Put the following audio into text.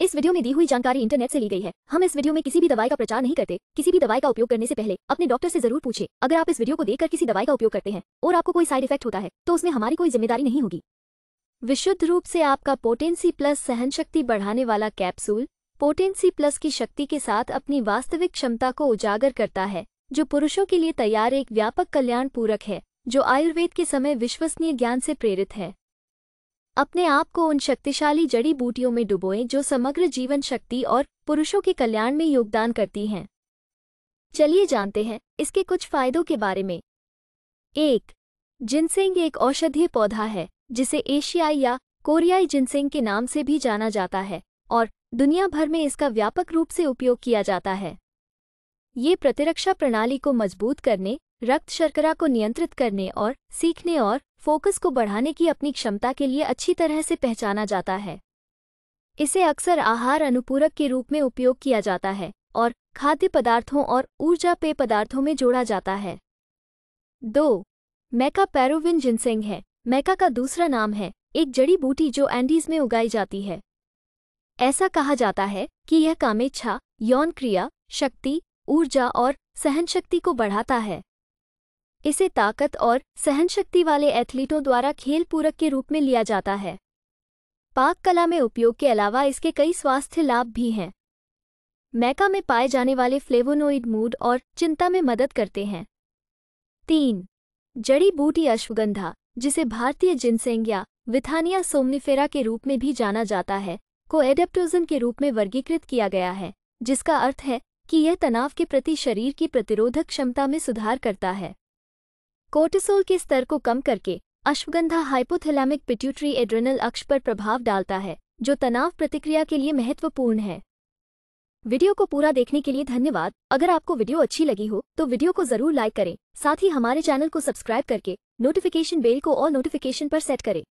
इस वीडियो में दी हुई जानकारी इंटरनेट से ली गई है हम इस वीडियो में किसी भी दवाई का प्रचार नहीं करते किसी भी दवाई का उपयोग करने से पहले अपने डॉक्टर से जरूर पूछे अगर आप इस वीडियो को देखकर किसी दवाई का उपयोग करते हैं और आपको कोई साइड इफेक्ट होता है तो उसमें हमारी कोई जिम्मेदारी नहीं होगी विशुद्ध रूप से आपका पोटेंसी प्लस सहन शक्ति बढ़ाने वाला कैप्सूल पोटेंसी प्लस की शक्ति के साथ अपनी वास्तविक क्षमता को उजागर करता है जो पुरुषों के लिए तैयार एक व्यापक कल्याण पूरक है जो आयुर्वेद के समय विश्वसनीय ज्ञान से प्रेरित है अपने आप को उन शक्तिशाली जड़ी बूटियों में डुबोएं जो समग्र जीवन शक्ति और पुरुषों के कल्याण में योगदान करती हैं चलिए जानते हैं इसके कुछ फायदों के बारे में एक जिनसेंग एक औषधीय पौधा है जिसे एशियाई या कोरियाई जिनसेंग के नाम से भी जाना जाता है और दुनिया भर में इसका व्यापक रूप से उपयोग किया जाता है ये प्रतिरक्षा प्रणाली को मजबूत करने रक्त शर्करा को नियंत्रित करने और सीखने और फोकस को बढ़ाने की अपनी क्षमता के लिए अच्छी तरह से पहचाना जाता है इसे अक्सर आहार अनुपूरक के रूप में उपयोग किया जाता है और खाद्य पदार्थों और ऊर्जा पेय पदार्थों में जोड़ा जाता है दो मैका पैरोविन जिनसेंग है मैका का दूसरा नाम है एक जड़ी बूटी जो एंडीज में उगाई जाती है ऐसा कहा जाता है कि यह कामेच्छा यौन क्रिया शक्ति ऊर्जा और सहनशक्ति को बढ़ाता है इसे ताकत और सहनशक्ति वाले एथलीटों द्वारा खेल पूरक के रूप में लिया जाता है पाक कला में उपयोग के अलावा इसके कई स्वास्थ्य लाभ भी हैं मैका में पाए जाने वाले फ्लेवोनोइड मूड और चिंता में मदद करते हैं तीन जड़ी बूटी अश्वगंधा जिसे भारतीय जिनसेंग या विथानिया सोमनिफेरा के रूप में भी जाना जाता है को एडेप्टोजन के रूप में वर्गीकृत किया गया है जिसका अर्थ है कि यह तनाव के प्रति शरीर की प्रतिरोधक क्षमता में सुधार करता है कोर्टिसोल के स्तर को कम करके अश्वगंधा हाइपोथैलेमिक पिट्यूटरी एड्रेनल अक्ष पर प्रभाव डालता है जो तनाव प्रतिक्रिया के लिए महत्वपूर्ण है वीडियो को पूरा देखने के लिए धन्यवाद अगर आपको वीडियो अच्छी लगी हो तो वीडियो को जरूर लाइक करें साथ ही हमारे चैनल को सब्सक्राइब करके नोटिफिकेशन बेल को और नोटिफिकेशन पर सेट करें